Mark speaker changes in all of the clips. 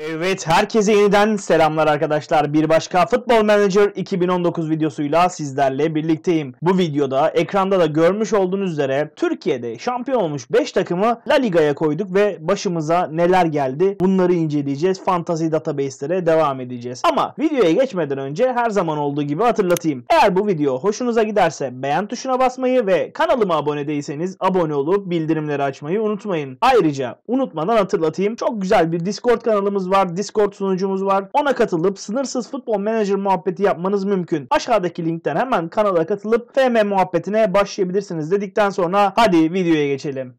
Speaker 1: Evet herkese yeniden selamlar arkadaşlar. Bir başka Football Manager 2019 videosuyla sizlerle birlikteyim. Bu videoda ekranda da görmüş olduğunuz üzere Türkiye'de şampiyon olmuş 5 takımı La Liga'ya koyduk ve başımıza neler geldi bunları inceleyeceğiz. Fantasy database'lere devam edeceğiz. Ama videoya geçmeden önce her zaman olduğu gibi hatırlatayım. Eğer bu video hoşunuza giderse beğen tuşuna basmayı ve kanalıma abone değilseniz abone olup bildirimleri açmayı unutmayın. Ayrıca unutmadan hatırlatayım çok güzel bir Discord kanalımız kanalımız var, Discord sunucumuz var. Ona katılıp sınırsız futbol menajer muhabbeti yapmanız mümkün. Aşağıdaki linkten hemen kanala katılıp FM muhabbetine başlayabilirsiniz dedikten sonra hadi videoya geçelim.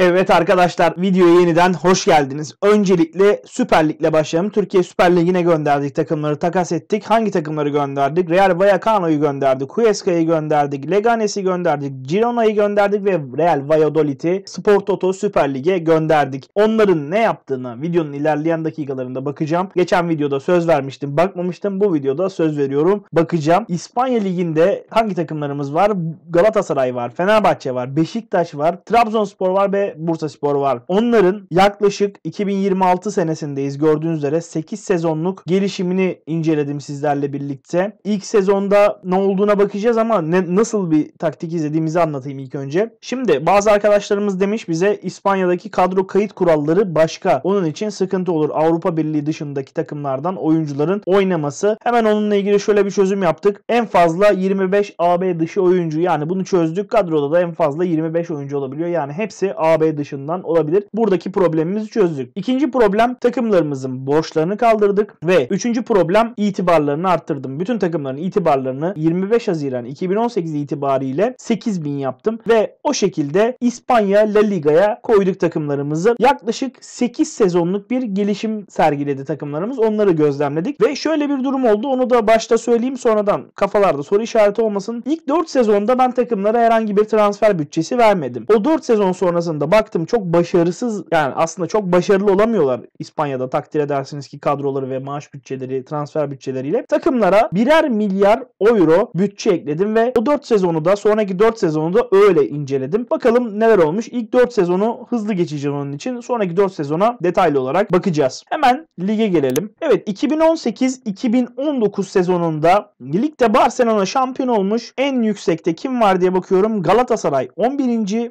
Speaker 1: Evet arkadaşlar videoya yeniden hoş geldiniz. Öncelikle Süper Lig'le başlayalım. Türkiye Süper Ligi'ne gönderdik takımları takas ettik. Hangi takımları gönderdik? Real Vallecano'yu gönderdik. Huesca'yı gönderdik. Leganes'i gönderdik. Girona'yı gönderdik ve Real Valladolid'i Sport Toto Süper Lig'e gönderdik. Onların ne yaptığını videonun ilerleyen dakikalarında bakacağım. Geçen videoda söz vermiştim. Bakmamıştım. Bu videoda söz veriyorum. Bakacağım. İspanya Ligi'nde hangi takımlarımız var? Galatasaray var. Fenerbahçe var. Beşiktaş var. Trabzonspor var ve Bursa Spor var. Onların yaklaşık 2026 senesindeyiz gördüğünüz üzere 8 sezonluk gelişimini inceledim sizlerle birlikte. İlk sezonda ne olduğuna bakacağız ama ne, nasıl bir taktik izlediğimizi anlatayım ilk önce. Şimdi bazı arkadaşlarımız demiş bize İspanya'daki kadro kayıt kuralları başka. Onun için sıkıntı olur. Avrupa Birliği dışındaki takımlardan oyuncuların oynaması. Hemen onunla ilgili şöyle bir çözüm yaptık. En fazla 25 AB dışı oyuncu yani bunu çözdük. Kadroda da en fazla 25 oyuncu olabiliyor. Yani hepsi AB AB dışından olabilir. Buradaki problemimizi çözdük. İkinci problem takımlarımızın borçlarını kaldırdık ve üçüncü problem itibarlarını arttırdım. Bütün takımların itibarlarını 25 Haziran 2018 itibariyle 8000 yaptım ve o şekilde İspanya La Liga'ya koyduk takımlarımızı. Yaklaşık 8 sezonluk bir gelişim sergiledi takımlarımız. Onları gözlemledik ve şöyle bir durum oldu. Onu da başta söyleyeyim sonradan kafalarda soru işareti olmasın. İlk 4 sezonda ben takımlara herhangi bir transfer bütçesi vermedim. O 4 sezon sonrasında baktım çok başarısız yani aslında çok başarılı olamıyorlar İspanya'da takdir edersiniz ki kadroları ve maaş bütçeleri, transfer bütçeleriyle. Takımlara birer milyar euro bütçe ekledim ve o 4 sezonu da sonraki 4 sezonu da öyle inceledim. Bakalım neler olmuş. İlk 4 sezonu hızlı geçeceğim onun için. Sonraki 4 sezona detaylı olarak bakacağız. Hemen lige gelelim. Evet 2018-2019 sezonunda ligde Barcelona şampiyon olmuş. En yüksekte kim var diye bakıyorum. Galatasaray 11.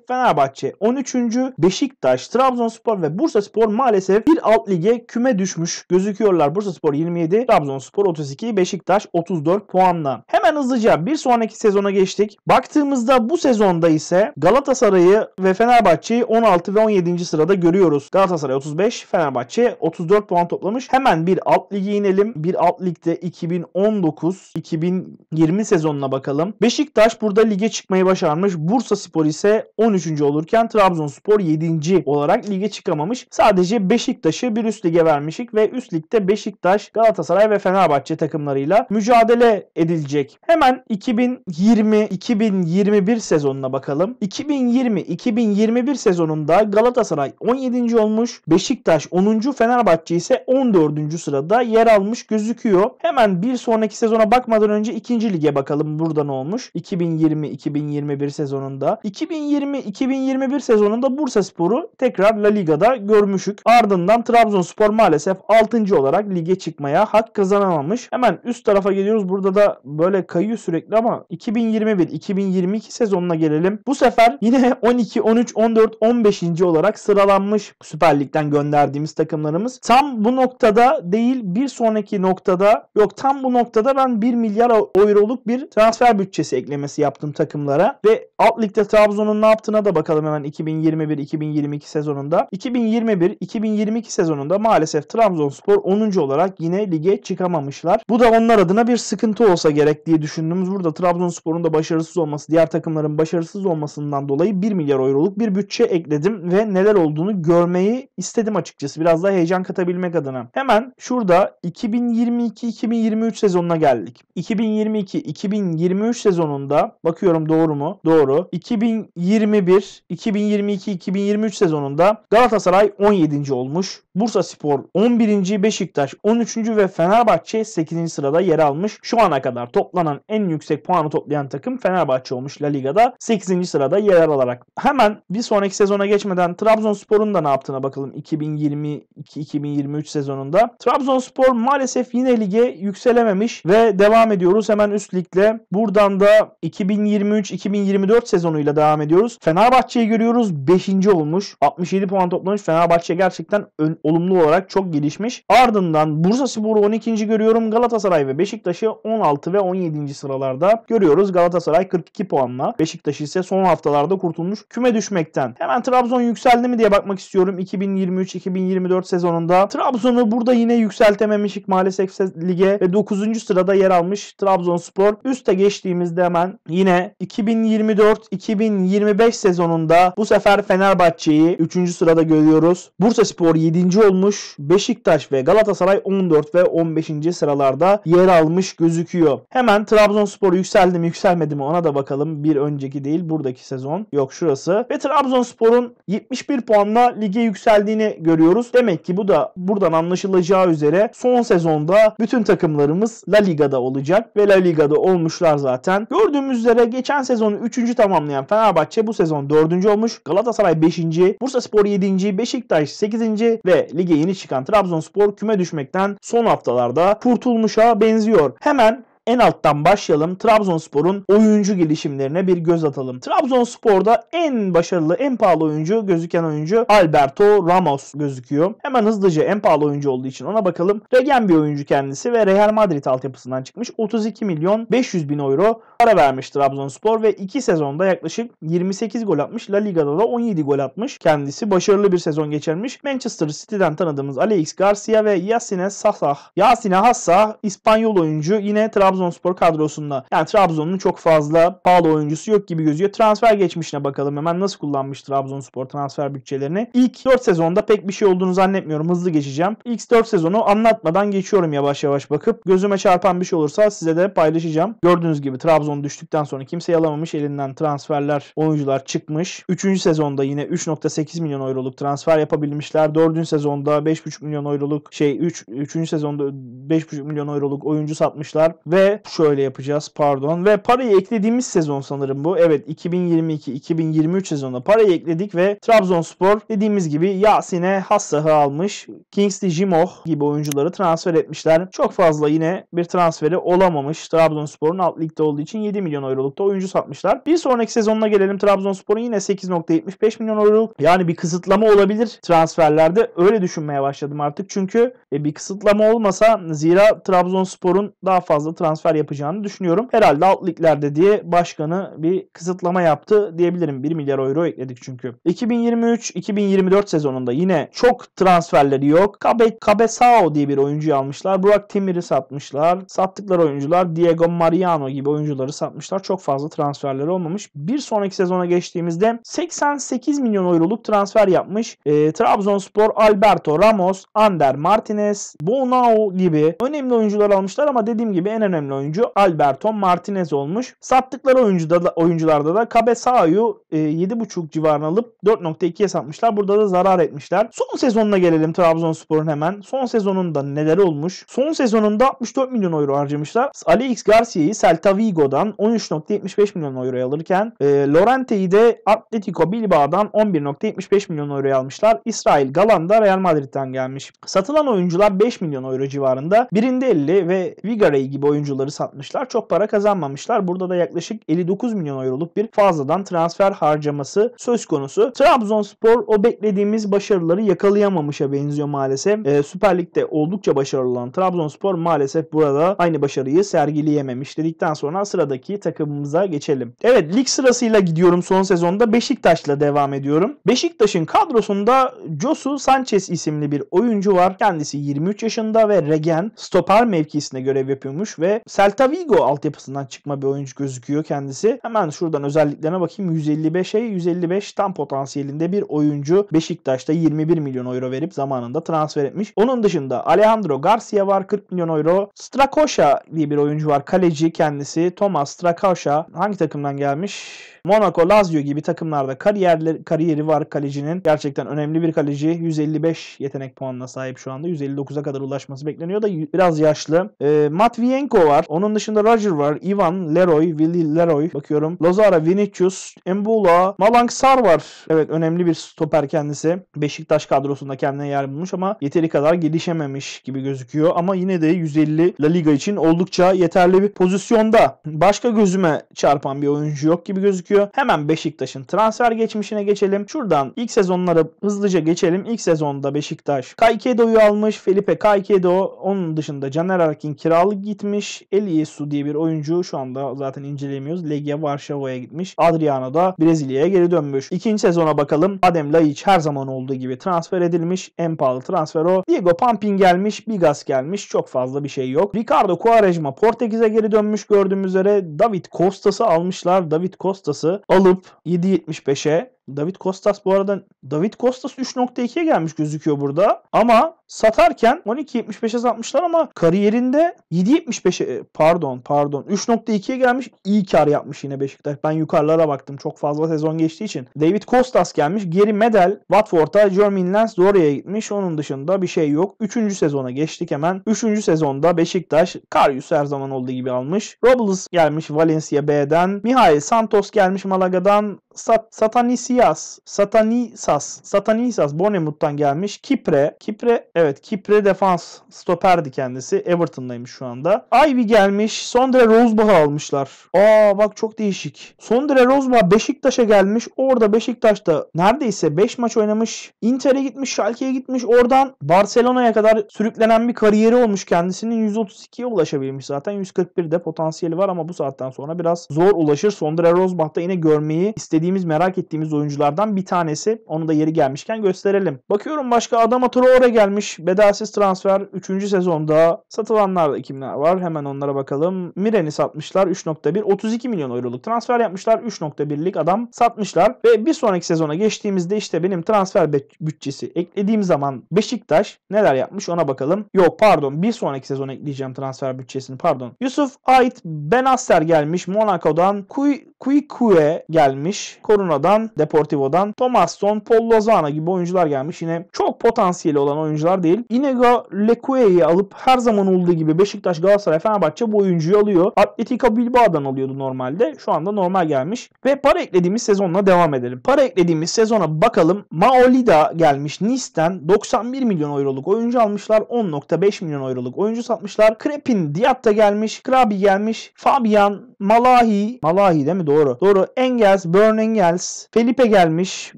Speaker 1: Fenerbahçe 13. Üçüncü Beşiktaş, Trabzonspor ve Bursaspor maalesef bir alt lige küme düşmüş gözüküyorlar. Bursaspor 27, Trabzonspor 32, Beşiktaş 34 puanla. Hemen hızlıca bir sonraki sezona geçtik. Baktığımızda bu sezonda ise Galatasaray'ı ve Fenerbahçe'yi 16 ve 17. sırada görüyoruz. Galatasaray 35, Fenerbahçe 34 puan toplamış. Hemen bir alt lige inelim. Bir alt ligde 2019-2020 sezonuna bakalım. Beşiktaş burada lige çıkmayı başarmış. Bursaspor ise 13. olurken Trabzon Trabzonspor 7. olarak lige çıkamamış. Sadece Beşiktaş'ı bir üst lige vermişik ve üst ligde Beşiktaş, Galatasaray ve Fenerbahçe takımlarıyla mücadele edilecek. Hemen 2020-2021 sezonuna bakalım. 2020-2021 sezonunda Galatasaray 17. olmuş, Beşiktaş 10. Fenerbahçe ise 14. sırada yer almış gözüküyor. Hemen bir sonraki sezona bakmadan önce 2. lige bakalım burada ne olmuş. 2020-2021 sezonunda. 2020-2021 sezonunda sezonunda Bursa Spor'u tekrar La Liga'da görmüşük. Ardından Trabzonspor maalesef 6. olarak lige çıkmaya hak kazanamamış. Hemen üst tarafa geliyoruz. Burada da böyle kayıyor sürekli ama 2021-2022 sezonuna gelelim. Bu sefer yine 12, 13, 14, 15. olarak sıralanmış Süper Lig'den gönderdiğimiz takımlarımız. Tam bu noktada değil bir sonraki noktada yok tam bu noktada ben 1 milyar euroluk bir transfer bütçesi eklemesi yaptım takımlara ve alt ligde Trabzon'un ne yaptığına da bakalım hemen 2020 2021-2022 sezonunda 2021-2022 sezonunda maalesef Trabzonspor 10. olarak yine lige çıkamamışlar. Bu da onlar adına bir sıkıntı olsa gerek diye düşündüğümüz burada Trabzonspor'un da başarısız olması, diğer takımların başarısız olmasından dolayı 1 milyar euroluk bir bütçe ekledim ve neler olduğunu görmeyi istedim açıkçası. Biraz daha heyecan katabilmek adına. Hemen şurada 2022-2023 sezonuna geldik. 2022-2023 sezonunda bakıyorum doğru mu? Doğru. 2021-2022 2022-2023 sezonunda Galatasaray 17. olmuş, Bursa Spor 11. Beşiktaş 13. ve Fenerbahçe 8. sırada yer almış. Şu ana kadar toplanan en yüksek puanı toplayan takım Fenerbahçe olmuş La Liga'da 8. sırada yer alarak. Hemen bir sonraki sezona geçmeden Trabzonspor'un da ne yaptığına bakalım 2022-2023 sezonunda. Trabzonspor maalesef yine lige yükselememiş ve devam ediyoruz hemen üst ligle. Buradan da 2023-2024 sezonuyla devam ediyoruz. Fenerbahçe'yi görüyoruz. 5. olmuş. 67 puan toplamış. Fenerbahçe gerçekten ön, olumlu olarak çok gelişmiş. Ardından Bursa Spor'u 12. görüyorum. Galatasaray ve Beşiktaş'ı 16 ve 17. sıralarda görüyoruz. Galatasaray 42 puanla. Beşiktaş ise son haftalarda kurtulmuş küme düşmekten. Hemen Trabzon yükseldi mi diye bakmak istiyorum. 2023-2024 sezonunda Trabzon'u burada yine yükseltememişik maalesef lige ve 9. sırada yer almış Trabzonspor. Üste geçtiğimizde hemen yine 2024-2025 sezonunda bu sefer kadar Fenerbahçe'yi 3. sırada görüyoruz. Bursa Spor 7. olmuş. Beşiktaş ve Galatasaray 14 ve 15. sıralarda yer almış gözüküyor. Hemen Trabzonspor yükseldi mi yükselmedi mi ona da bakalım. Bir önceki değil buradaki sezon. Yok şurası. Ve Trabzonspor'un 71 puanla lige yükseldiğini görüyoruz. Demek ki bu da buradan anlaşılacağı üzere son sezonda bütün takımlarımız La Liga'da olacak ve La Liga'da olmuşlar zaten. Gördüğümüz üzere geçen sezonu 3. tamamlayan Fenerbahçe bu sezon 4. olmuş. Galatasaray Galatasaray 5. Bursa Spor 7. Beşiktaş 8. ve lige yeni çıkan Trabzonspor küme düşmekten son haftalarda kurtulmuşa benziyor. Hemen en alttan başlayalım. Trabzonspor'un oyuncu gelişimlerine bir göz atalım. Trabzonspor'da en başarılı, en pahalı oyuncu gözüken oyuncu Alberto Ramos gözüküyor. Hemen hızlıca en pahalı oyuncu olduğu için ona bakalım. Regen bir oyuncu kendisi ve Real Madrid altyapısından çıkmış. 32 milyon 500 bin euro para vermiş Trabzonspor ve 2 sezonda yaklaşık 28 gol atmış. La Liga'da da 17 gol atmış. Kendisi başarılı bir sezon geçirmiş. Manchester City'den tanıdığımız Alex Garcia ve Yasine Sasah. Yasine Hassa İspanyol oyuncu yine Trabzonspor. Trabzonspor kadrosunda yani Trabzon'un çok fazla pahalı oyuncusu yok gibi gözüyor. Transfer geçmişine bakalım hemen nasıl kullanmış Trabzonspor transfer bütçelerini. İlk 4 sezonda pek bir şey olduğunu zannetmiyorum. Hızlı geçeceğim. İlk 4 sezonu anlatmadan geçiyorum yavaş yavaş bakıp. Gözüme çarpan bir şey olursa size de paylaşacağım. Gördüğünüz gibi Trabzon düştükten sonra kimse alamamış elinden transferler, oyuncular çıkmış. 3. sezonda yine 3.8 milyon euroluk transfer yapabilmişler. 4. sezonda 5.5 milyon euroluk şey 3. 3. sezonda 5.5 milyon euroluk oyuncu satmışlar ve şöyle yapacağız pardon. Ve parayı eklediğimiz sezon sanırım bu. Evet 2022-2023 sezonunda parayı ekledik ve Trabzonspor dediğimiz gibi Yasin'e Hassah'ı almış. Kingsley Jimoh gibi oyuncuları transfer etmişler. Çok fazla yine bir transferi olamamış. Trabzonspor'un alt ligde olduğu için 7 milyon eurolukta oyuncu satmışlar. Bir sonraki sezonuna gelelim. Trabzonspor'un yine 8.75 milyon euroluk yani bir kısıtlama olabilir transferlerde. Öyle düşünmeye başladım artık. Çünkü e, bir kısıtlama olmasa zira Trabzonspor'un daha fazla transfer transfer yapacağını düşünüyorum. Herhalde alt liglerde diye başkanı bir kısıtlama yaptı diyebilirim. 1 milyar euro ekledik çünkü. 2023-2024 sezonunda yine çok transferleri yok. Kabe, Cabesao diye bir oyuncuyu almışlar. Burak Timir'i satmışlar. Sattıkları oyuncular Diego Mariano gibi oyuncuları satmışlar. Çok fazla transferleri olmamış. Bir sonraki sezona geçtiğimizde 88 milyon euroluk transfer yapmış. E, Trabzonspor Alberto Ramos, Ander Martinez, Bonao gibi önemli oyuncular almışlar ama dediğim gibi en önemli önemli oyuncu Alberto Martinez olmuş. Sattıkları oyuncuda da, oyuncularda da Cabezao'yu e, 7.5 civarına alıp 4.2'ye satmışlar. Burada da zarar etmişler. Son sezonuna gelelim Trabzonspor'un hemen. Son sezonunda neler olmuş? Son sezonunda 64 milyon euro harcamışlar. Alex Garcia'yı Celta Vigo'dan 13.75 milyon euro alırken e, Lorente'yi de Atletico Bilbao'dan 11.75 milyon euro almışlar. İsrail Galan da Real Madrid'den gelmiş. Satılan oyuncular 5 milyon euro civarında. Birinde Birindelli ve Vigaray gibi oyuncu oyuncuları satmışlar. Çok para kazanmamışlar. Burada da yaklaşık 59 milyon euroluk bir fazladan transfer harcaması söz konusu. Trabzonspor o beklediğimiz başarıları yakalayamamışa benziyor maalesef. Ee, Süper Lig'de oldukça başarılı olan Trabzonspor maalesef burada aynı başarıyı sergileyememiş dedikten sonra sıradaki takımımıza geçelim. Evet lig sırasıyla gidiyorum son sezonda Beşiktaş'la devam ediyorum. Beşiktaş'ın kadrosunda Josu Sanchez isimli bir oyuncu var. Kendisi 23 yaşında ve Regen stoper mevkisinde görev yapıyormuş ve ve Celta Vigo altyapısından çıkma bir oyuncu gözüküyor kendisi. Hemen şuradan özelliklerine bakayım. 155'e 155 tam potansiyelinde bir oyuncu Beşiktaş'ta 21 milyon euro verip zamanında transfer etmiş. Onun dışında Alejandro Garcia var 40 milyon euro. Strakosha diye bir oyuncu var. Kaleci kendisi Thomas Strakosha hangi takımdan gelmiş? Monaco, Lazio gibi takımlarda kariyerler, kariyeri var kalecinin. Gerçekten önemli bir kaleci. 155 yetenek puanına sahip şu anda. 159'a kadar ulaşması bekleniyor da biraz yaşlı. E, Matvienko var. Onun dışında Roger var. Ivan, Leroy, Willy Leroy. Bakıyorum. Lazara, Vinicius, Embula, Malang Sar var. Evet önemli bir stoper kendisi. Beşiktaş kadrosunda kendine yer bulmuş ama yeteri kadar gelişememiş gibi gözüküyor. Ama yine de 150 La Liga için oldukça yeterli bir pozisyonda. Başka gözüme çarpan bir oyuncu yok gibi gözüküyor. Hemen Beşiktaş'ın transfer geçmişine geçelim. Şuradan ilk sezonlara hızlıca geçelim. İlk sezonda Beşiktaş Kaykedo'yu almış. Felipe Kaykedo. Onun dışında Caner Erkin kiralık gitmiş gitmiş. Eliescu diye bir oyuncu şu anda zaten incelemiyoruz. Legia Varşova'ya gitmiş. Adriano da Brezilya'ya geri dönmüş. İkinci sezona bakalım. Adem Laiç her zaman olduğu gibi transfer edilmiş. En pahalı transfer o. Diego Pampin gelmiş. Bigas gelmiş. Çok fazla bir şey yok. Ricardo Quaresma Portekiz'e geri dönmüş gördüğümüz üzere. David Costas'ı almışlar. David Costas'ı alıp 7.75'e David Kostas bu arada David Kostas 3.2'ye gelmiş gözüküyor burada. Ama satarken 12.75'e satmışlar ama kariyerinde 7.75'e e, pardon pardon 3.2'ye gelmiş iyi kar yapmış yine Beşiktaş. Ben yukarılara baktım çok fazla sezon geçtiği için. David Kostas gelmiş. Geri medal Watford'a Jermaine Lens Doria'ya gitmiş. Onun dışında bir şey yok. 3. sezona geçtik hemen. 3. sezonda Beşiktaş Karyus her zaman olduğu gibi almış. Robles gelmiş Valencia B'den. Mihail Santos gelmiş Malaga'dan. Sat, Satanisias, Satanisas, Satanisas Bournemouth'tan gelmiş. Kipre, Kipre evet Kipre defans stoperdi kendisi. Everton'daymış şu anda. Ivy gelmiş. Sondre Rosbach'ı almışlar. Aa bak çok değişik. Sondre Rosbach Beşiktaş'a gelmiş. Orada Beşiktaş'ta neredeyse 5 maç oynamış. Inter'e gitmiş, Schalke'ye gitmiş. Oradan Barcelona'ya kadar sürüklenen bir kariyeri olmuş kendisinin. 132'ye ulaşabilmiş zaten. 141'de potansiyeli var ama bu saatten sonra biraz zor ulaşır. Sondre Rosbach'ta yine görmeyi istediği istediğimiz, merak ettiğimiz oyunculardan bir tanesi. Onu da yeri gelmişken gösterelim. Bakıyorum başka Adama Traore gelmiş. Bedelsiz transfer 3. sezonda satılanlar da kimler var? Hemen onlara bakalım. Miren'i satmışlar 3.1 32 milyon euroluk transfer yapmışlar. 3.1'lik adam satmışlar ve bir sonraki sezona geçtiğimizde işte benim transfer bütçesi eklediğim zaman Beşiktaş neler yapmış ona bakalım. Yok pardon bir sonraki sezon ekleyeceğim transfer bütçesini pardon. Yusuf Ait Ben gelmiş Monaco'dan. Kuy Kuy Kuikue gelmiş. Corona'dan, Deportivo'dan, Tomasson, Paul Lozano gibi oyuncular gelmiş. Yine çok potansiyeli olan oyuncular değil. Inigo Lekuye'yi alıp her zaman olduğu gibi Beşiktaş, Galatasaray, Fenerbahçe bu oyuncuyu alıyor. Atletico Bilbao'dan alıyordu normalde. Şu anda normal gelmiş. Ve para eklediğimiz sezonla devam edelim. Para eklediğimiz sezona bakalım. Maolida gelmiş Nice'den 91 milyon euroluk oyuncu almışlar. 10.5 milyon euroluk oyuncu satmışlar. Krepin Diatta gelmiş. Krabi gelmiş. Fabian Malahi. Malahi değil mi? Doğru. Doğru. Engels, Burn Darwin Engels, Felipe gelmiş,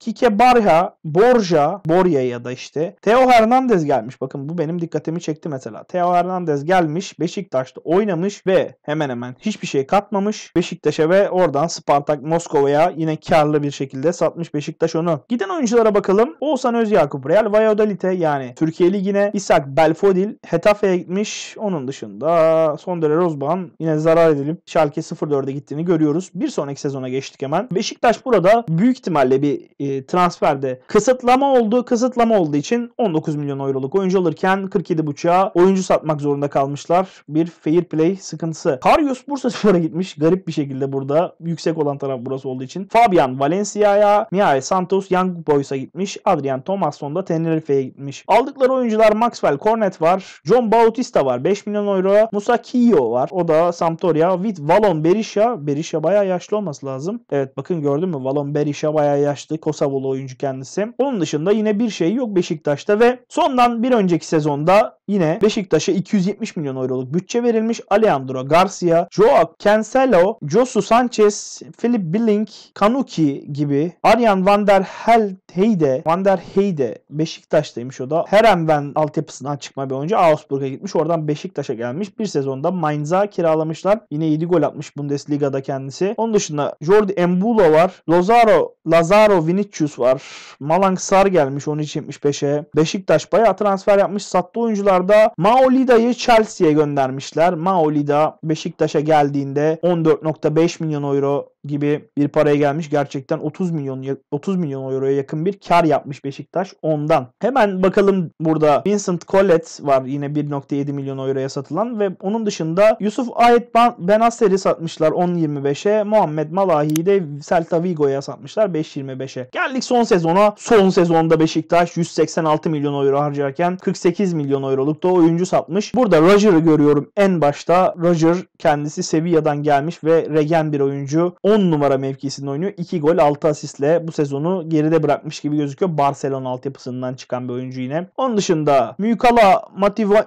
Speaker 1: Kike Barja, Borja, Borja ya da işte. Theo Hernandez gelmiş. Bakın bu benim dikkatimi çekti mesela. Theo Hernandez gelmiş, Beşiktaş'ta oynamış ve hemen hemen hiçbir şey katmamış. Beşiktaş'a ve oradan Spartak Moskova'ya yine karlı bir şekilde satmış Beşiktaş onu. Giden oyunculara bakalım. Oğuzhan Özyakup, Real Valladolid'e yani Türkiye Ligi'ne İshak Belfodil, Hetafe'ye gitmiş. Onun dışında Sondre Rozban yine zarar edilip Schalke 04'e gittiğini görüyoruz. Bir sonraki sezona geçtik hemen. Beşiktaş Beşiktaş burada büyük ihtimalle bir e, transferde kısıtlama oldu. Kısıtlama olduğu için 19 milyon euroluk oyuncu alırken 47.5'a oyuncu satmak zorunda kalmışlar. Bir fair play sıkıntısı. Karius Bursa Spor'a gitmiş. Garip bir şekilde burada. Yüksek olan taraf burası olduğu için. Fabian Valencia'ya, Mihai Santos Young Boys'a gitmiş. Adrian Thomasson da Tenerife'ye gitmiş. Aldıkları oyuncular Maxwell Cornet var. John Bautista var. 5 milyon euro. Musa Kiyo var. O da Sampdoria. With Valon Berisha. Berisha bayağı yaşlı olması lazım. Evet bakın gör gördün mü? Valon Berisha bayağı yaşlı. Kosovalı oyuncu kendisi. Onun dışında yine bir şey yok Beşiktaş'ta ve sondan bir önceki sezonda Yine Beşiktaş'a 270 milyon euroluk bütçe verilmiş. Alejandro Garcia, Joao Cancelo, Josu Sanchez, Philip Billing, Kanuki gibi Arjan Van der Hel Heyde, Van der Heyde Beşiktaş'taymış o da. Herenven altyapısından çıkma bir oyuncu Augsburg'a gitmiş. Oradan Beşiktaş'a gelmiş. Bir sezonda Mainz'a kiralamışlar. Yine 7 gol atmış Bundesliga'da kendisi. Onun dışında Jordi Embulo var. Lozaro, Lazaro Vinicius var. Malang Sar gelmiş 13.75'e. Beşiktaş bayağı transfer yapmış. Sattı oyuncular Taraftarda Maolida'yı Chelsea'ye göndermişler. Maolida Beşiktaş'a geldiğinde 14.5 milyon euro gibi bir paraya gelmiş. Gerçekten 30 milyon 30 milyon euroya yakın bir kar yapmış Beşiktaş ondan. Hemen bakalım burada Vincent Collet var yine 1.7 milyon euroya satılan ve onun dışında Yusuf Ayet Benasser'i satmışlar 10.25'e. Muhammed Malahi'yi de Celta Vigo'ya satmışlar 5.25'e. Geldik son sezona. Son sezonda Beşiktaş 186 milyon euro harcarken 48 milyon euro olup oyuncu satmış. Burada Roger'ı görüyorum en başta. Roger kendisi Sevilla'dan gelmiş ve regen bir oyuncu. 10 numara mevkisinde oynuyor. 2 gol 6 asistle bu sezonu geride bırakmış gibi gözüküyor. Barcelona altyapısından çıkan bir oyuncu yine. Onun dışında Mükala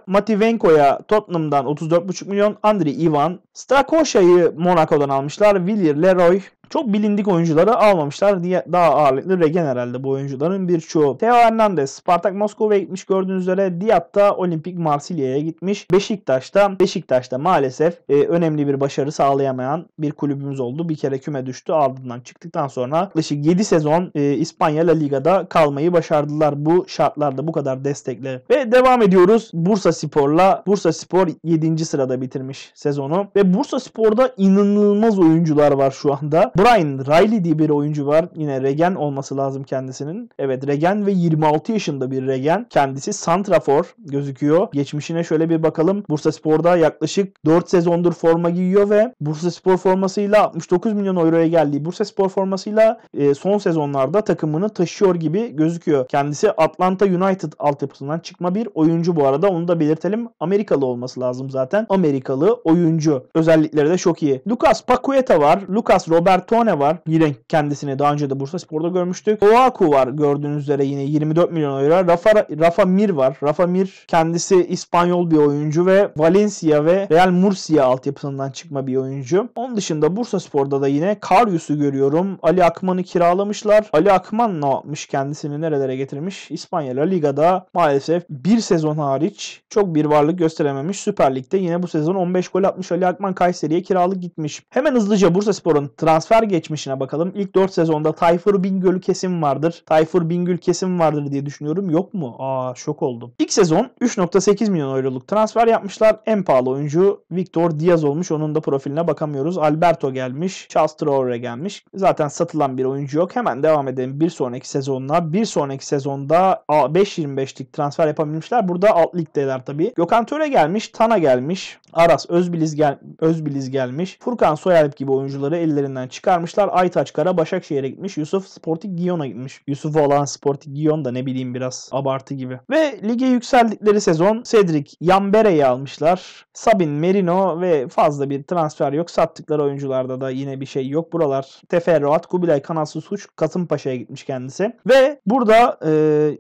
Speaker 1: Mativenko'ya Tottenham'dan 34,5 milyon. Andriy Ivan. Strakosha'yı Monaco'dan almışlar. Villiers Leroy çok bilindik oyuncuları almamışlar diye daha ağırlıklı Regen herhalde bu oyuncuların birçoğu. Theo Hernandez Spartak Moskova'ya gitmiş gördüğünüz üzere Diat da Olimpik Marsilya'ya gitmiş. Beşiktaş'ta Beşiktaş'ta maalesef e, önemli bir başarı sağlayamayan bir kulübümüz oldu. Bir kere küme düştü ardından çıktıktan sonra yaklaşık 7 sezon e, İspanya La Liga'da kalmayı başardılar bu şartlarda bu kadar destekle. Ve devam ediyoruz Bursa Spor'la. Bursa Spor 7. sırada bitirmiş sezonu ve Bursa Spor'da inanılmaz oyuncular var şu anda. Brian Riley diye bir oyuncu var. Yine Regen olması lazım kendisinin. Evet Regen ve 26 yaşında bir Regen. Kendisi Santrafor gözüküyor. Geçmişine şöyle bir bakalım. Bursa Spor'da yaklaşık 4 sezondur forma giyiyor ve Bursa Spor formasıyla 69 milyon euroya geldiği Bursa Spor formasıyla e, son sezonlarda takımını taşıyor gibi gözüküyor. Kendisi Atlanta United altyapısından çıkma bir oyuncu bu arada. Onu da belirtelim. Amerikalı olması lazım zaten. Amerikalı oyuncu. Özellikleri de çok iyi. Lucas Pacueta var. Lucas Robert Bertone var. Yine kendisini daha önce de Bursa Spor'da görmüştük. Oaku var gördüğünüz üzere yine 24 milyon euro. Rafa, Rafa Mir var. Rafa Mir kendisi İspanyol bir oyuncu ve Valencia ve Real Murcia altyapısından çıkma bir oyuncu. Onun dışında Bursa Spor'da da yine Karyus'u görüyorum. Ali Akman'ı kiralamışlar. Ali Akman ne yapmış kendisini nerelere getirmiş? İspanya La Liga'da maalesef bir sezon hariç çok bir varlık gösterememiş. Süper Lig'de yine bu sezon 15 gol atmış Ali Akman Kayseri'ye kiralık gitmiş. Hemen hızlıca Bursa Spor'un transfer Taraftar geçmişine bakalım. İlk 4 sezonda Tayfur Bingöl'ü kesim vardır. Tayfur Bingöl kesim vardır diye düşünüyorum. Yok mu? Aa şok oldum. İlk sezon 3.8 milyon euroluk transfer yapmışlar. En pahalı oyuncu Victor Diaz olmuş. Onun da profiline bakamıyoruz. Alberto gelmiş. Charles Traore gelmiş. Zaten satılan bir oyuncu yok. Hemen devam edelim bir sonraki sezonla. Bir sonraki sezonda 5.25'lik transfer yapabilmişler. Burada alt ligdeler tabii. Gökhan Töre gelmiş. Tana gelmiş. Aras Özbiliz, gel Özbiliz gelmiş. Furkan Soyalp gibi oyuncuları ellerinden çıkıyor çıkarmışlar. Aytaç Kara Başakşehir'e gitmiş. Yusuf Sporting Gion'a gitmiş. Yusuf olan Sporting Gion da ne bileyim biraz abartı gibi. Ve lige yükseldikleri sezon Cedric Yambere'yi almışlar. Sabin Merino ve fazla bir transfer yok. Sattıkları oyuncularda da yine bir şey yok. Buralar teferruat Kubilay Kanatsız Suç Kasımpaşa'ya gitmiş kendisi. Ve burada e,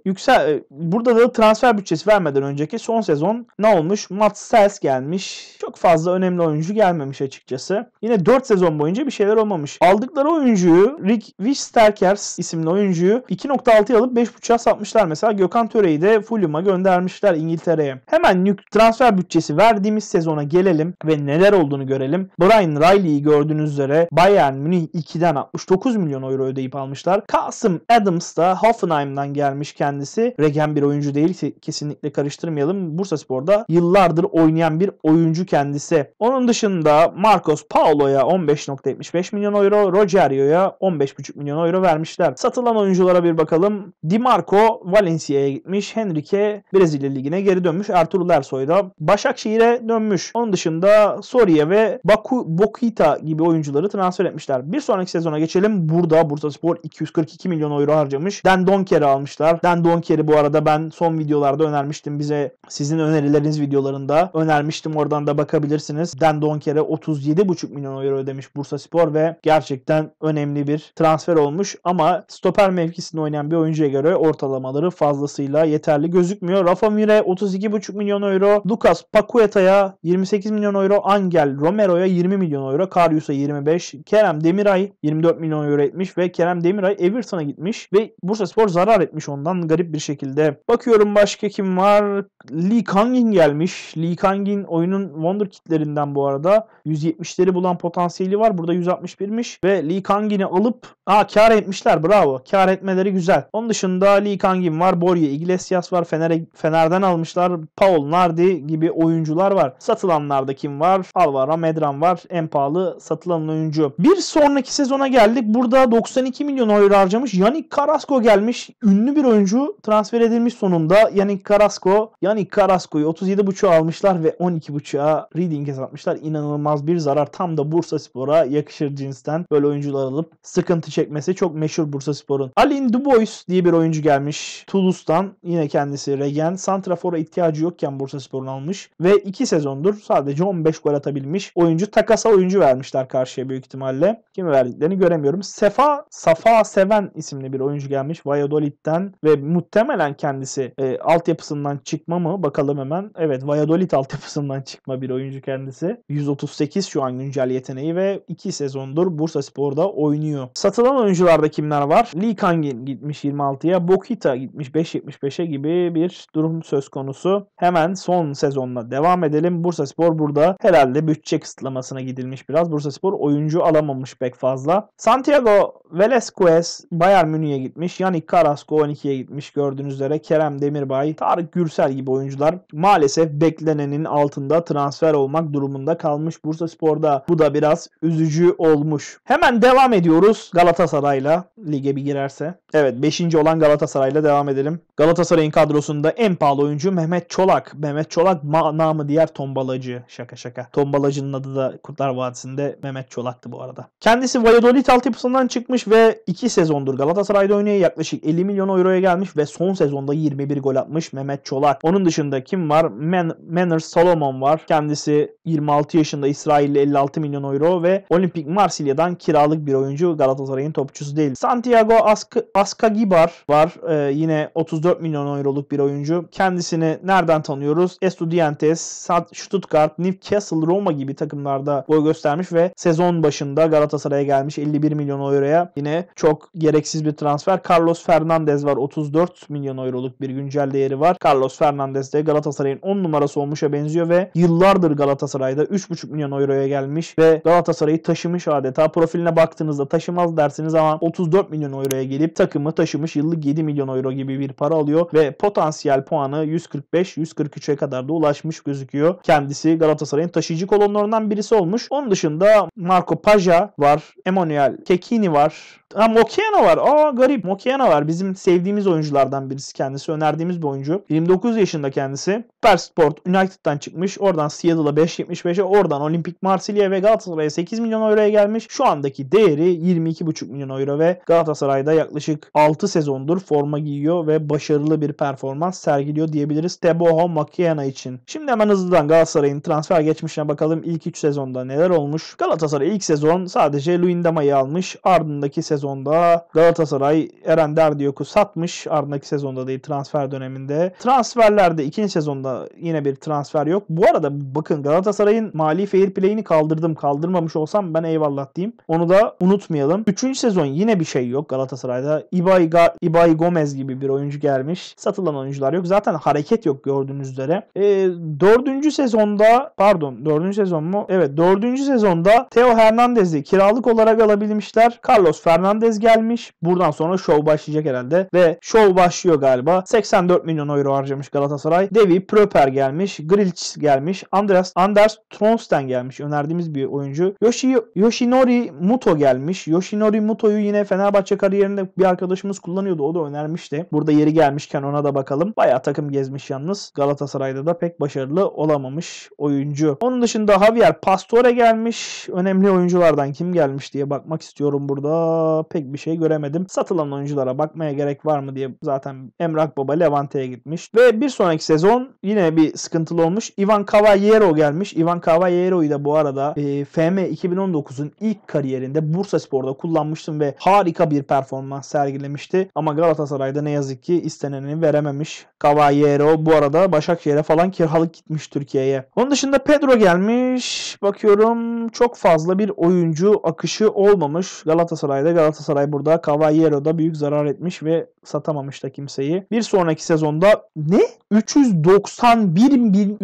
Speaker 1: yüksel e, burada da transfer bütçesi vermeden önceki son sezon ne olmuş? Mats Sels gelmiş. Çok fazla önemli oyuncu gelmemiş açıkçası. Yine 4 sezon boyunca bir şeyler olmamış. Aldıkları oyuncuyu Rick Wisterkers isimli oyuncuyu 2.6'ya alıp 5.5'a satmışlar. Mesela Gökhan Töre'yi de Fulham'a göndermişler İngiltere'ye. Hemen nük transfer bütçesi verdiğimiz sezona gelelim ve neler olduğunu görelim. Brian Riley'i gördüğünüz üzere Bayern Münih 2'den 69 milyon euro ödeyip almışlar. Kasım Adams da Hoffenheim'dan gelmiş kendisi. Regen bir oyuncu değil ki kesinlikle karıştırmayalım. Bursa Spor'da yıllardır oynayan bir oyuncu kendisi. Onun dışında Marcos Paolo'ya 15.75 milyon euro euro Rogerio'ya 15,5 milyon euro vermişler. Satılan oyunculara bir bakalım. Di Marco Valencia'ya gitmiş. Henrique Brezilya Ligi'ne geri dönmüş. Ertuğrul Ersoy da Başakşehir'e dönmüş. Onun dışında Soria ve Baku Bokita gibi oyuncuları transfer etmişler. Bir sonraki sezona geçelim. Burada Bursa Spor 242 milyon euro harcamış. Den Donker'i almışlar. Den Donker'i bu arada ben son videolarda önermiştim bize. Sizin önerileriniz videolarında önermiştim. Oradan da bakabilirsiniz. Den Donker'e 37,5 milyon euro ödemiş Spor ve gel gerçekten önemli bir transfer olmuş ama stoper mevkisinde oynayan bir oyuncuya göre ortalamaları fazlasıyla yeterli gözükmüyor. Rafa Mire 32,5 milyon euro, Lucas Pacueta'ya 28 milyon euro, Angel Romero'ya 20 milyon euro, Karius'a 25, Kerem Demiray 24 milyon euro etmiş ve Kerem Demiray Everton'a gitmiş ve Bursaspor zarar etmiş ondan garip bir şekilde. Bakıyorum başka kim var? Lee Kangin gelmiş. Lee Kangin oyunun wonder kitlerinden bu arada. 170'leri bulan potansiyeli var. Burada 161'miş yapmış ve Lee Kangin'i alıp aa kar etmişler bravo. Kar etmeleri güzel. Onun dışında Lee Kangin var, Borja Iglesias var, Fener'e Fener'den almışlar. Paul Nardi gibi oyuncular var. Satılanlarda kim var? Alvaro Medran var. En pahalı satılan oyuncu. Bir sonraki sezona geldik. Burada 92 milyon euro harcamış. Yannick Carrasco gelmiş. Ünlü bir oyuncu transfer edilmiş sonunda. Yannick Carrasco. Yannick Carrasco'yu 37.5'a almışlar ve 12.5'a Reading'e satmışlar. İnanılmaz bir zarar. Tam da Bursa Spor'a yakışır cins Efes'ten böyle oyuncular alıp sıkıntı çekmesi çok meşhur Bursa Spor'un. Alin Dubois diye bir oyuncu gelmiş Toulouse'dan. Yine kendisi Regen. Santrafor'a ihtiyacı yokken Bursa Spor'un almış ve iki sezondur sadece 15 gol atabilmiş oyuncu. Takasa oyuncu vermişler karşıya büyük ihtimalle. Kimi verdiklerini göremiyorum. Sefa Safa Seven isimli bir oyuncu gelmiş Valladolid'den ve muhtemelen kendisi e, altyapısından çıkma mı? Bakalım hemen. Evet Valladolid altyapısından çıkma bir oyuncu kendisi. 138 şu an güncel yeteneği ve 2 sezondur Bursa Spor'da oynuyor. Satılan oyuncularda kimler var? Lee Kangin gitmiş 26'ya. Bokita gitmiş 5.75'e gibi bir durum söz konusu. Hemen son sezonla devam edelim. Bursa Spor burada herhalde bütçe kısıtlamasına gidilmiş biraz. Bursa Spor oyuncu alamamış pek fazla. Santiago Velasquez Bayern Münih'e gitmiş. Yannick Carrasco 12'ye gitmiş. Gördüğünüz üzere Kerem Demirbay, Tarık Gürsel gibi oyuncular maalesef beklenenin altında transfer olmak durumunda kalmış Bursa Spor'da. Bu da biraz üzücü olmuş olmuş. Hemen devam ediyoruz Galatasaray'la lige bir girerse. Evet 5. olan Galatasaray'la devam edelim. Galatasaray'ın kadrosunda en pahalı oyuncu Mehmet Çolak. Mehmet Çolak namı diğer tombalacı. Şaka şaka. Tombalacının adı da Kurtlar Vadisi'nde Mehmet Çolak'tı bu arada. Kendisi Valladolid altyapısından çıkmış ve 2 sezondur Galatasaray'da oynuyor. Yaklaşık 50 milyon euroya gelmiş ve son sezonda 21 gol atmış Mehmet Çolak. Onun dışında kim var? Man Manor Solomon var. Kendisi 26 yaşında İsrailli 56 milyon euro ve Olimpik Marsilya'dan kiralık bir oyuncu Galatasaray'ın topçusu değil. Santiago Ask Askagibar var. Ee, yine 30 34 milyon euroluk bir oyuncu. Kendisini nereden tanıyoruz? Estudiantes, Stuttgart, Newcastle, Roma gibi takımlarda boy göstermiş ve sezon başında Galatasaray'a gelmiş 51 milyon euroya. Yine çok gereksiz bir transfer. Carlos Fernandez var. 34 milyon euroluk bir güncel değeri var. Carlos Fernandez de Galatasaray'ın 10 numarası olmuşa benziyor ve yıllardır Galatasaray'da 3,5 milyon euroya gelmiş ve Galatasaray'ı taşımış adeta. Profiline baktığınızda taşımaz dersiniz ama 34 milyon euroya gelip takımı taşımış yıllık 7 milyon euro gibi bir para alıyor ve potansiyel puanı 145-143'e kadar da ulaşmış gözüküyor. Kendisi Galatasaray'ın taşıyıcı kolonlarından birisi olmuş. Onun dışında Marco Paja var, Emmanuel Kekini var, Ha Mokiana var. Aa garip. Mokiana var. Bizim sevdiğimiz oyunculardan birisi kendisi. Önerdiğimiz bir oyuncu. 29 yaşında kendisi. Super Sport United'dan çıkmış. Oradan Seattle'a 5.75'e. Oradan Olimpik Marsilya ve Galatasaray'a 8 milyon euroya gelmiş. Şu andaki değeri 22.5 milyon euro ve Galatasaray'da yaklaşık 6 sezondur forma giyiyor ve baş başarılı bir performans sergiliyor diyebiliriz Teboho Makiana için. Şimdi hemen hızlıdan Galatasaray'ın transfer geçmişine bakalım. İlk 3 sezonda neler olmuş? Galatasaray ilk sezon sadece Luindama'yı almış. Ardındaki sezonda Galatasaray Eren Derdiyok'u satmış. Ardındaki sezonda değil transfer döneminde. Transferlerde ikinci sezonda yine bir transfer yok. Bu arada bakın Galatasaray'ın mali fair play'ini kaldırdım. Kaldırmamış olsam ben eyvallah diyeyim. Onu da unutmayalım. Üçüncü sezon yine bir şey yok Galatasaray'da. Ibai, Ga- Ibai Gomez gibi bir oyuncu geldi vermiş. Satılan oyuncular yok. Zaten hareket yok gördüğünüz üzere. E, dördüncü sezonda pardon dördüncü sezon mu? Evet dördüncü sezonda Theo Hernandez'i kiralık olarak alabilmişler. Carlos Fernandez gelmiş. Buradan sonra şov başlayacak herhalde. Ve şov başlıyor galiba. 84 milyon euro harcamış Galatasaray. Devi Proper gelmiş. Grilch gelmiş. Andreas Anders Tronsten gelmiş. Önerdiğimiz bir oyuncu. Yoshi, Yoshinori Muto gelmiş. Yoshinori Muto'yu yine Fenerbahçe kariyerinde bir arkadaşımız kullanıyordu. O da önermişti. Burada yeri gel gelmişken ona da bakalım. Bayağı takım gezmiş yalnız. Galatasaray'da da pek başarılı olamamış oyuncu. Onun dışında Javier Pastore gelmiş. Önemli oyunculardan kim gelmiş diye bakmak istiyorum burada. Pek bir şey göremedim. Satılan oyunculara bakmaya gerek var mı diye zaten Emrah Baba Levante'ye gitmiş. Ve bir sonraki sezon yine bir sıkıntılı olmuş. Ivan Cavallero gelmiş. Ivan Cavallero'yu da bu arada e, FM 2019'un ilk kariyerinde Bursa Spor'da kullanmıştım ve harika bir performans sergilemişti. Ama Galatasaray'da ne yazık ki isteneni verememiş. Cavallero bu arada Başakşehir'e falan kiralık gitmiş Türkiye'ye. Onun dışında Pedro gelmiş. Bakıyorum çok fazla bir oyuncu akışı olmamış. Galatasaray'da Galatasaray burada Cavallero'da büyük zarar etmiş ve satamamış da kimseyi. Bir sonraki sezonda ne? 391 bin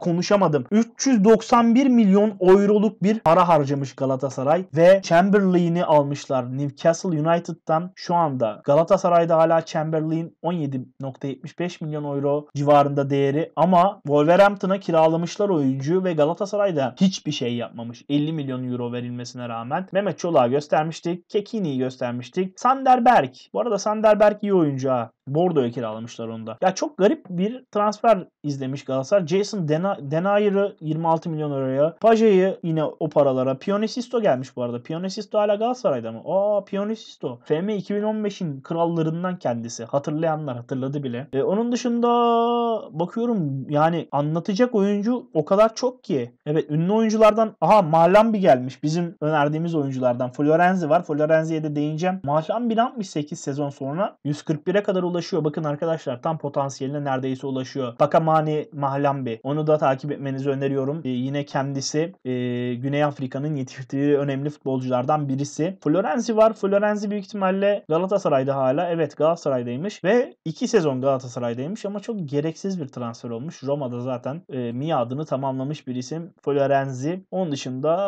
Speaker 1: konuşamadım. 391 milyon euroluk bir para harcamış Galatasaray ve Chamberlain'i almışlar Newcastle United'tan şu anda. Galatasaray'da hala Chamberlain 17.75 milyon euro civarında değeri ama Wolverhampton'a kiralamışlar oyuncu ve Galatasaray'da hiçbir şey yapmamış. 50 milyon euro verilmesine rağmen. Mehmet Çolak'ı göstermiştik. Kekini'yi göstermiştik. Sander Berg. Bu arada Sander Berg iyi oyuncu ha. Bordo'ya kiralamışlar onu da. Ya çok garip bir transfer izlemiş Galatasaray. Jason Dena Denayer'ı 26 milyon euroya. Paje'yi yine o paralara. Pionisisto gelmiş bu arada. Pionisisto hala Galatasaray'da mı? Aa Pionisisto, FM 2015'in krallarından kendisi. Hatırlayanlar hatırladı bile. E, onun dışında bakıyorum yani anlatacak oyuncu o kadar çok ki. Evet ünlü oyunculardan aha Mahlambi gelmiş. Bizim önerdiğimiz oyunculardan. Florenzi var. Florenzi'ye de değineceğim. Mahlambi ne yapmış 8 sezon sonra? 141'e kadar ulaşıyor. Bakın arkadaşlar tam potansiyeline neredeyse ulaşıyor. Takamani Mahlambi. Onu da takip etmenizi öneriyorum. E, yine kendisi e, Güney Afrika'nın yetiştirdiği önemli futbolculardan birisi. Florenzi var. Florenzi büyük ihtimalle Galatasaray'da hala. Evet Galatasaray'daymış ve iki sezon Galatasaray'daymış ama çok gereksiz bir transfer olmuş. Roma'da zaten e, miadını tamamlamış bir isim. Florenzi. Onun dışında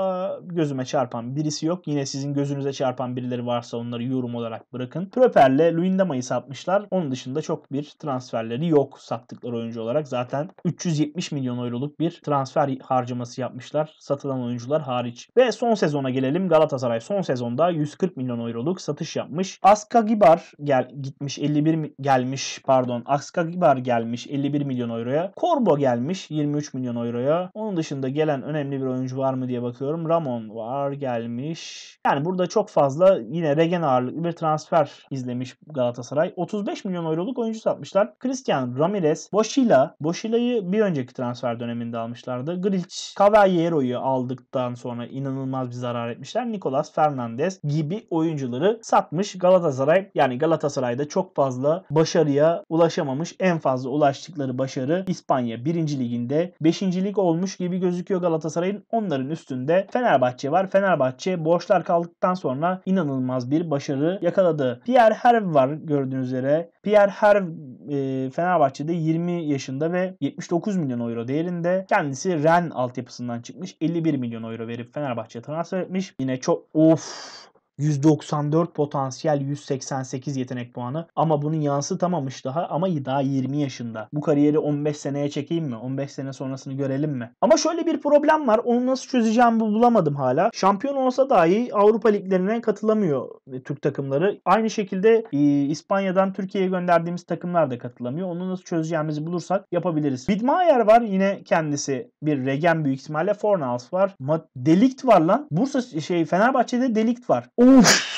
Speaker 1: gözüme çarpan birisi yok. Yine sizin gözünüze çarpan birileri varsa onları yorum olarak bırakın. Properle, Luindama'yı satmışlar. Onun dışında çok bir transferleri yok sattıkları oyuncu olarak. Zaten 370 milyon euroluk bir transfer harcaması yapmışlar satılan oyuncular hariç. Ve son sezona gelelim. Galatasaray son sezonda 140 milyon euroluk satış yapmış. Aska Gibar gel gitmiş 51 gelmiş pardon. Aska Gibar gelmiş 51 milyon euroya. Korbo gelmiş 23 milyon euroya. Onun dışında gelen önemli bir oyuncu var mı diye bakıyorum. Ramon var gelmiş. Yani burada çok fazla yine regen ağırlıklı bir transfer izlemiş Galatasaray. 35 milyon euroluk oyuncu satmışlar. Christian Ramirez, Boşila. Boşila'yı bir önceki transfer transfer döneminde almışlardı. Grilich, Cavallero'yu aldıktan sonra inanılmaz bir zarar etmişler. Nicolas Fernandez gibi oyuncuları satmış Galatasaray. Yani Galatasaray'da çok fazla başarıya ulaşamamış. En fazla ulaştıkları başarı İspanya 1. liginde 5. lig olmuş gibi gözüküyor Galatasaray'ın. Onların üstünde Fenerbahçe var. Fenerbahçe borçlar kaldıktan sonra inanılmaz bir başarı yakaladı. Pierre Herve var gördüğünüz üzere. Pierre Herve e, Fenerbahçe'de 20 yaşında ve 79 milyon euro değil değerinde. Kendisi Ren altyapısından çıkmış. 51 milyon euro verip Fenerbahçe'ye transfer etmiş. Yine çok of 194 potansiyel 188 yetenek puanı ama bunu yansıtamamış daha ama daha 20 yaşında. Bu kariyeri 15 seneye çekeyim mi? 15 sene sonrasını görelim mi? Ama şöyle bir problem var. Onu nasıl çözeceğimi bulamadım hala. Şampiyon olsa dahi Avrupa liglerine katılamıyor e, Türk takımları. Aynı şekilde e, İspanya'dan Türkiye'ye gönderdiğimiz takımlar da katılamıyor. Onu nasıl çözeceğimizi bulursak yapabiliriz. Bidmayer var yine kendisi bir regen büyük ihtimalle Fornals var. Delikt var lan. Bursa şey Fenerbahçe'de Delikt var. O Of!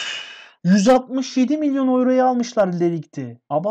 Speaker 1: 167 milyon euroya almışlar Lerik'ti. Aba!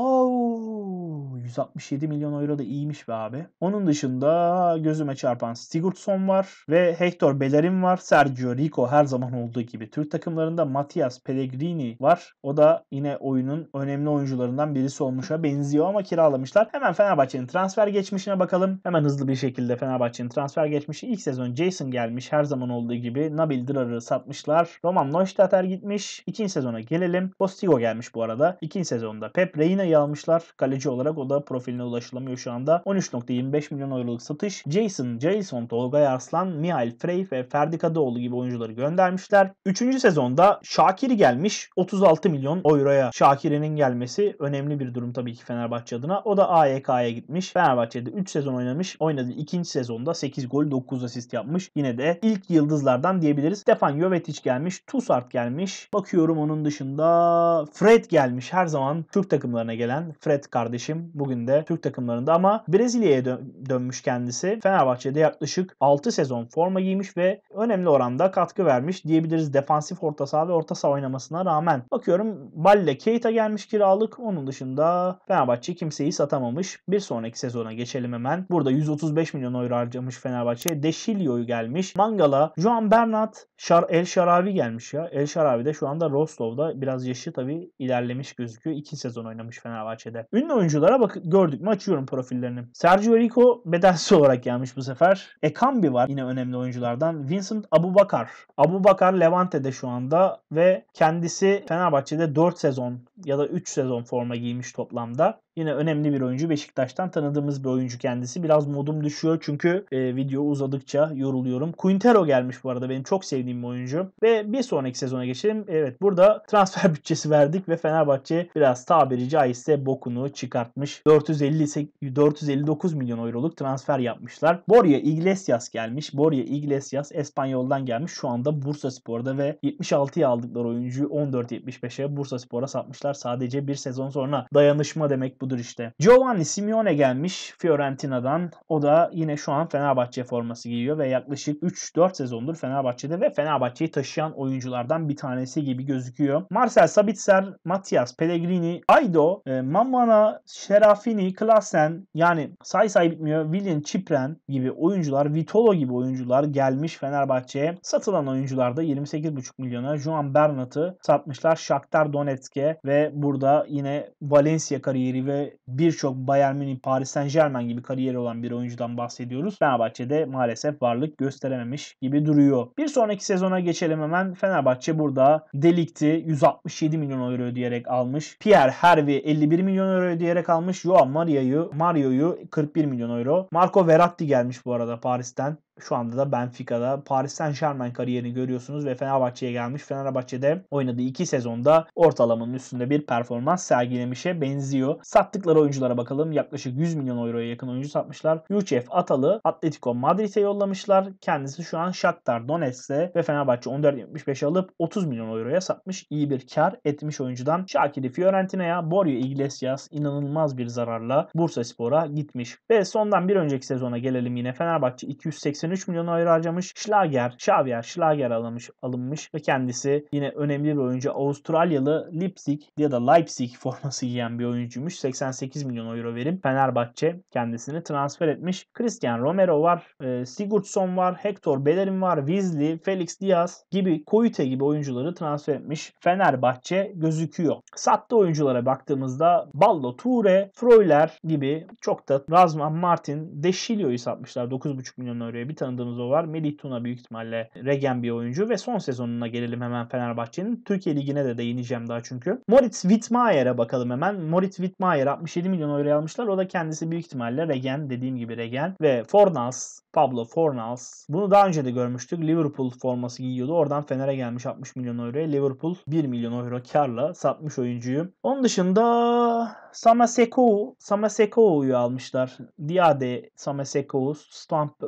Speaker 1: 167 milyon euro da iyiymiş be abi. Onun dışında gözüme çarpan Sigurdsson var ve Hector Bellerin var. Sergio Rico her zaman olduğu gibi. Türk takımlarında Matias Pellegrini var. O da yine oyunun önemli oyuncularından birisi olmuşa benziyor ama kiralamışlar. Hemen Fenerbahçe'nin transfer geçmişine bakalım. Hemen hızlı bir şekilde Fenerbahçe'nin transfer geçmişi. İlk sezon Jason gelmiş her zaman olduğu gibi. Nabil Dırar'ı satmışlar. Roman Neustadter gitmiş. İkinci sezona gelelim. Postigo gelmiş bu arada. İkinci sezonda Pep Reyna'yı almışlar. Kaleci olarak o da profiline ulaşılamıyor şu anda. 13.25 milyon euroluk satış. Jason, Jason, Tolgay Arslan, Mihail Frey ve Ferdi Kadıoğlu gibi oyuncuları göndermişler. 3. sezonda Şakiri gelmiş. 36 milyon euroya Şakiri'nin gelmesi önemli bir durum tabii ki Fenerbahçe adına. O da AYK'ya gitmiş. Fenerbahçe'de 3 sezon oynamış. Oynadığı 2. sezonda 8 gol 9 asist yapmış. Yine de ilk yıldızlardan diyebiliriz. Stefan Jovetic gelmiş. Tusart gelmiş. Bakıyorum onun dışında Fred gelmiş. Her zaman Türk takımlarına gelen Fred kardeşim bugün de Türk takımlarında ama Brezilya'ya dön- dönmüş kendisi. Fenerbahçe'de yaklaşık 6 sezon forma giymiş ve önemli oranda katkı vermiş diyebiliriz defansif orta saha ve orta saha oynamasına rağmen. Bakıyorum Balle Keita gelmiş kiralık. Onun dışında Fenerbahçe kimseyi satamamış. Bir sonraki sezona geçelim hemen. Burada 135 milyon euro harcamış Fenerbahçe. Deşilio'yu gelmiş. Mangala, Juan Bernat, Şar El Şaravi gelmiş ya. El Şaravi de şu anda Rostov'da biraz yaşı tabii ilerlemiş gözüküyor. 2 sezon oynamış Fenerbahçe'de. Ünlü oyunculara bak bak gördük mü açıyorum profillerini. Sergio Rico bedelsiz olarak gelmiş bu sefer. Ekambi var yine önemli oyunculardan. Vincent Abubakar. Abubakar Levante'de şu anda ve kendisi Fenerbahçe'de 4 sezon ya da 3 sezon forma giymiş toplamda. Yine önemli bir oyuncu. Beşiktaş'tan tanıdığımız bir oyuncu kendisi. Biraz modum düşüyor çünkü e, video uzadıkça yoruluyorum. Quintero gelmiş bu arada. Benim çok sevdiğim bir oyuncu. Ve bir sonraki sezona geçelim. Evet burada transfer bütçesi verdik ve Fenerbahçe biraz tabiri caizse bokunu çıkartmış. 450 459 milyon euroluk transfer yapmışlar. Borja Iglesias gelmiş. Borja Iglesias Espanyol'dan gelmiş. Şu anda Bursa Spor'da ve 76'ya aldıkları oyuncuyu 14.75'e Bursa Spor'a satmışlar. Sadece bir sezon sonra dayanışma demek budur işte. Giovanni Simeone gelmiş Fiorentina'dan. O da yine şu an Fenerbahçe forması giyiyor ve yaklaşık 3-4 sezondur Fenerbahçe'de ve Fenerbahçe'yi taşıyan oyunculardan bir tanesi gibi gözüküyor. Marcel Sabitzer, Matias Pellegrini, Aido, e, Mamana, Şerafini, Klasen yani say say bitmiyor. William Çipren gibi oyuncular, Vitolo gibi oyuncular gelmiş Fenerbahçe'ye. Satılan oyuncular da 28,5 milyona Juan Bernat'ı satmışlar Shakhtar Donetsk'e ve burada yine Valencia kariyeri ve ve birçok Bayern Münih, Paris Saint Germain gibi kariyeri olan bir oyuncudan bahsediyoruz. Fenerbahçe'de maalesef varlık gösterememiş gibi duruyor. Bir sonraki sezona geçelim hemen. Fenerbahçe burada delikti. 167 milyon euro ödeyerek almış. Pierre Hervi 51 milyon euro ödeyerek almış. Joao Maria'yı Mario'yu 41 milyon euro. Marco Verratti gelmiş bu arada Paris'ten şu anda da Benfica'da Paris Saint Germain kariyerini görüyorsunuz ve Fenerbahçe'ye gelmiş. Fenerbahçe'de oynadığı iki sezonda ortalamanın üstünde bir performans sergilemişe benziyor. Sattıkları oyunculara bakalım. Yaklaşık 100 milyon euroya yakın oyuncu satmışlar. Yuchev Atalı Atletico Madrid'e yollamışlar. Kendisi şu an Shakhtar Donetsk'te ve Fenerbahçe 14.75'e alıp 30 milyon euroya satmış. İyi bir kar etmiş oyuncudan. Şakir'i Fiorentina'ya, Borja Iglesias inanılmaz bir zararla Bursa Spor'a gitmiş. Ve sondan bir önceki sezona gelelim yine. Fenerbahçe 280 83 milyon euro harcamış. Schlager, Xavier, Schlager alınmış, alınmış ve kendisi yine önemli bir oyuncu. Avustralyalı Leipzig ya da Leipzig forması giyen bir oyuncuymuş. 88 milyon euro verim. Fenerbahçe kendisini transfer etmiş. Christian Romero var, e, Sigurdsson var, Hector Bellerin var, Weasley, Felix Diaz gibi Koyute gibi oyuncuları transfer etmiş. Fenerbahçe gözüküyor. Sattı oyunculara baktığımızda Ballo, Toure, Freuler gibi çok da Razman Martin, Deşilio'yu satmışlar 9,5 milyon euroya bir tanıdığımız o var. Melih Tuna büyük ihtimalle regen bir oyuncu ve son sezonuna gelelim hemen Fenerbahçe'nin. Türkiye Ligi'ne de değineceğim daha çünkü. Moritz Wittmaier'e bakalım hemen. Moritz Wittmaier 67 milyon euro almışlar. O da kendisi büyük ihtimalle regen dediğim gibi regen ve Fornals Pablo Fornals. Bunu daha önce de görmüştük. Liverpool forması giyiyordu. Oradan Fener'e gelmiş 60 milyon euroya. Liverpool 1 milyon euro karla satmış oyuncuyu. Onun dışında Samasekou, Samasekou'yu almışlar. Diade Samasekou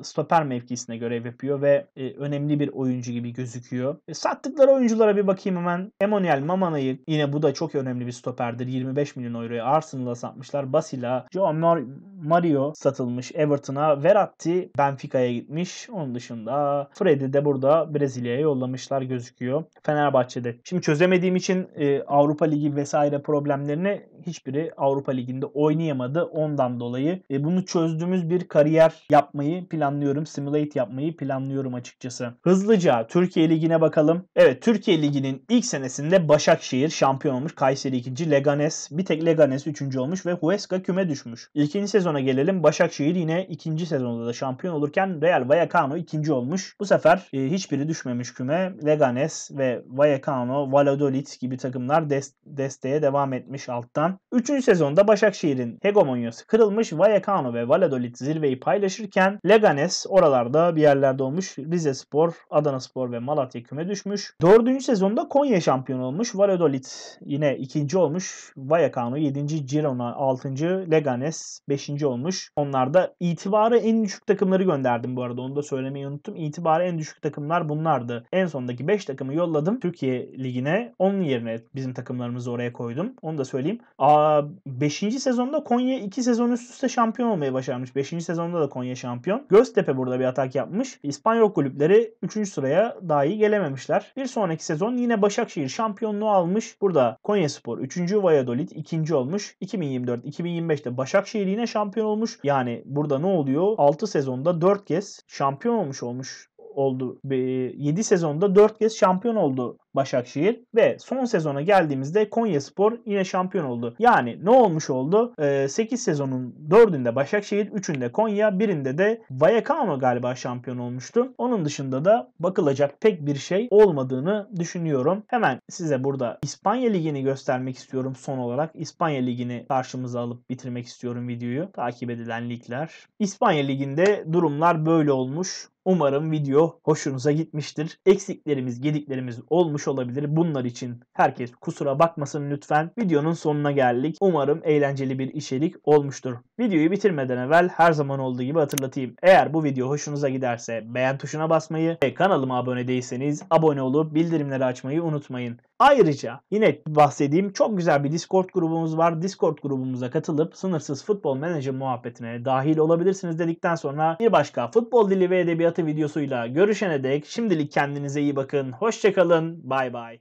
Speaker 1: stoper mevkisine görev yapıyor ve e, önemli bir oyuncu gibi gözüküyor. E, sattıkları oyunculara bir bakayım hemen. Emmanuel Mamana'yı yine bu da çok önemli bir stoperdir. 25 milyon euroya Arsenal'a satmışlar. Basila, Joao Mar- Mario satılmış Everton'a. Veratti Benfica'ya gitmiş. Onun dışında Fred'i de burada Brezilya'ya yollamışlar gözüküyor. Fenerbahçe'de. Şimdi çözemediğim için e, Avrupa Ligi vesaire problemlerini hiçbiri Avrupa Ligi'nde oynayamadı. Ondan dolayı e, bunu çözdüğümüz bir kariyer yapmayı planlıyorum. Simulate yapmayı planlıyorum açıkçası. Hızlıca Türkiye Ligi'ne bakalım. Evet Türkiye Ligi'nin ilk senesinde Başakşehir şampiyon olmuş. Kayseri 2. Leganes bir tek Leganes 3. olmuş ve Huesca küme düşmüş. İkinci sezona gelelim. Başakşehir yine ikinci sezonda da şampiyon olurken Real Vallecano ikinci olmuş. Bu sefer e, hiçbiri düşmemiş küme. Leganes ve Vallecano, Valladolid gibi takımlar dest desteğe devam etmiş alttan. Üçüncü sezonda Başakşehir'in hegemonyası kırılmış Vallecano ve Valladolid zirveyi paylaşırken Leganes oralarda bir yerlerde olmuş. Rize Spor, Adana Spor ve Malatya küme düşmüş. Dördüncü sezonda Konya şampiyon olmuş. Valladolid yine ikinci olmuş. Vallecano 7. Girona 6. Leganes 5. olmuş. Onlar da itibarı en düşük takımları gönderdim bu arada. Onu da söylemeyi unuttum. İtibarı en düşük takımlar bunlardı. En sondaki 5 takımı yolladım Türkiye Ligi'ne. Onun yerine bizim takımlarımızı oraya koydum. Onu da söyleyeyim. Aa, 5. sezonda Konya 2 sezon üst üste şampiyon olmayı başarmış. 5. sezonda da Konya şampiyon. Göztepe burada bir atak yapmış. İspanyol kulüpleri 3. sıraya dahi gelememişler. Bir sonraki sezon yine Başakşehir şampiyonluğu almış. Burada Konya Spor 3. Valladolid 2. olmuş. 2024-2025'te Başakşehir yine şampiyon olmuş. Yani burada ne oluyor? 6 sezonda 4 kez şampiyon olmuş olmuş oldu. 7 sezonda 4 kez şampiyon oldu Başakşehir ve son sezona geldiğimizde Konya Spor yine şampiyon oldu. Yani ne olmuş oldu? E, ee, 8 sezonun 4'ünde Başakşehir, 3'ünde Konya, 1'inde de Vallecano galiba şampiyon olmuştu. Onun dışında da bakılacak pek bir şey olmadığını düşünüyorum. Hemen size burada İspanya Ligi'ni göstermek istiyorum son olarak. İspanya Ligi'ni karşımıza alıp bitirmek istiyorum videoyu. Takip edilen ligler. İspanya Ligi'nde durumlar böyle olmuş. Umarım video hoşunuza gitmiştir. Eksiklerimiz, gediklerimiz olmuş olmuş olabilir. Bunlar için herkes kusura bakmasın lütfen. Videonun sonuna geldik. Umarım eğlenceli bir içerik olmuştur. Videoyu bitirmeden evvel her zaman olduğu gibi hatırlatayım. Eğer bu video hoşunuza giderse beğen tuşuna basmayı ve kanalıma abone değilseniz abone olup bildirimleri açmayı unutmayın. Ayrıca yine bahsettiğim çok güzel bir Discord grubumuz var. Discord grubumuza katılıp sınırsız futbol menajer muhabbetine dahil olabilirsiniz dedikten sonra bir başka futbol dili ve edebiyatı videosuyla görüşene dek şimdilik kendinize iyi bakın. Hoşçakalın. Bay bay.